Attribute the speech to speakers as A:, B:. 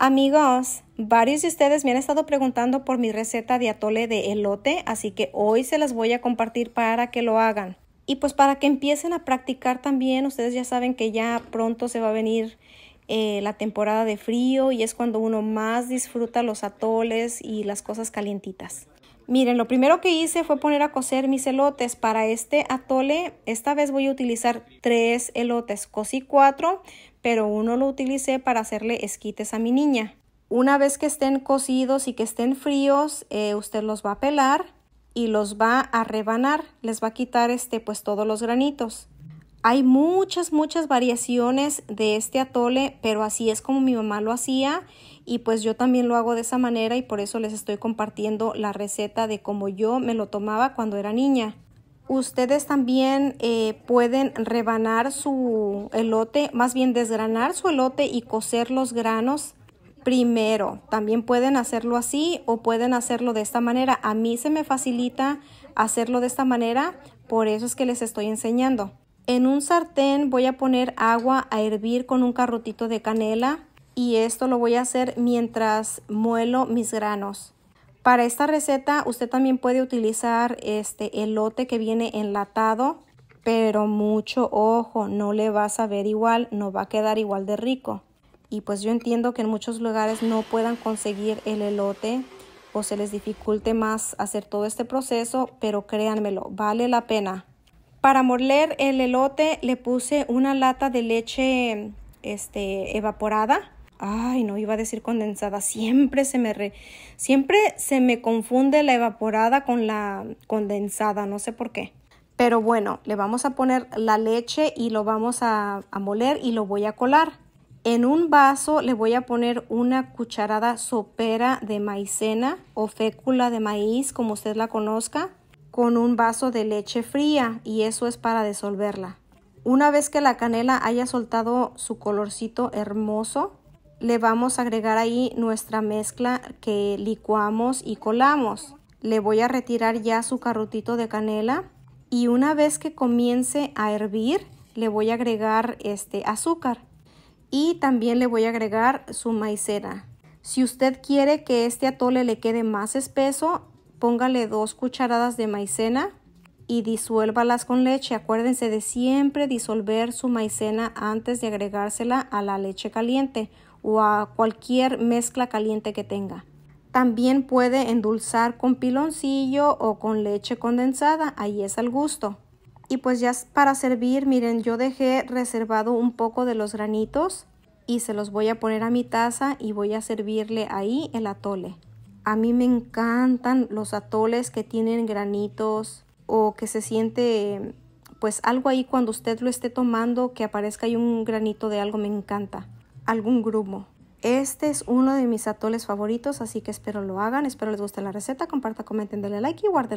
A: Amigos, varios de ustedes me han estado preguntando por mi receta de atole de elote, así que hoy se las voy a compartir para que lo hagan. Y pues para que empiecen a practicar también, ustedes ya saben que ya pronto se va a venir eh, la temporada de frío y es cuando uno más disfruta los atoles y las cosas calientitas. Miren, lo primero que hice fue poner a coser mis elotes. Para este atole, esta vez voy a utilizar tres elotes. Cosí cuatro, pero uno lo utilicé para hacerle esquites a mi niña. Una vez que estén cocidos y que estén fríos, eh, usted los va a pelar y los va a rebanar. Les va a quitar este, pues, todos los granitos. Hay muchas, muchas variaciones de este atole, pero así es como mi mamá lo hacía y pues yo también lo hago de esa manera y por eso les estoy compartiendo la receta de cómo yo me lo tomaba cuando era niña. Ustedes también eh, pueden rebanar su elote, más bien desgranar su elote y cocer los granos primero. También pueden hacerlo así o pueden hacerlo de esta manera. A mí se me facilita hacerlo de esta manera, por eso es que les estoy enseñando. En un sartén voy a poner agua a hervir con un carrotito de canela y esto lo voy a hacer mientras muelo mis granos. Para esta receta usted también puede utilizar este elote que viene enlatado, pero mucho ojo, no le va a saber igual, no va a quedar igual de rico. Y pues yo entiendo que en muchos lugares no puedan conseguir el elote o se les dificulte más hacer todo este proceso, pero créanmelo, vale la pena. Para moler el elote le puse una lata de leche este, evaporada. Ay, no iba a decir condensada. Siempre se me re, siempre se me confunde la evaporada con la condensada, no sé por qué. Pero bueno, le vamos a poner la leche y lo vamos a, a moler y lo voy a colar. En un vaso le voy a poner una cucharada sopera de maicena o fécula de maíz, como usted la conozca con un vaso de leche fría y eso es para disolverla. Una vez que la canela haya soltado su colorcito hermoso, le vamos a agregar ahí nuestra mezcla que licuamos y colamos. Le voy a retirar ya su carrotito de canela y una vez que comience a hervir, le voy a agregar este azúcar y también le voy a agregar su maicena. Si usted quiere que este atole le quede más espeso, póngale dos cucharadas de maicena y disuélvalas con leche. Acuérdense de siempre disolver su maicena antes de agregársela a la leche caliente o a cualquier mezcla caliente que tenga. También puede endulzar con piloncillo o con leche condensada, ahí es al gusto. Y pues ya para servir, miren, yo dejé reservado un poco de los granitos y se los voy a poner a mi taza y voy a servirle ahí el atole. A mí me encantan los atoles que tienen granitos o que se siente pues algo ahí cuando usted lo esté tomando que aparezca ahí un granito de algo me encanta, algún grumo. Este es uno de mis atoles favoritos, así que espero lo hagan, espero les guste la receta, comparta, comenten, denle like y guarden.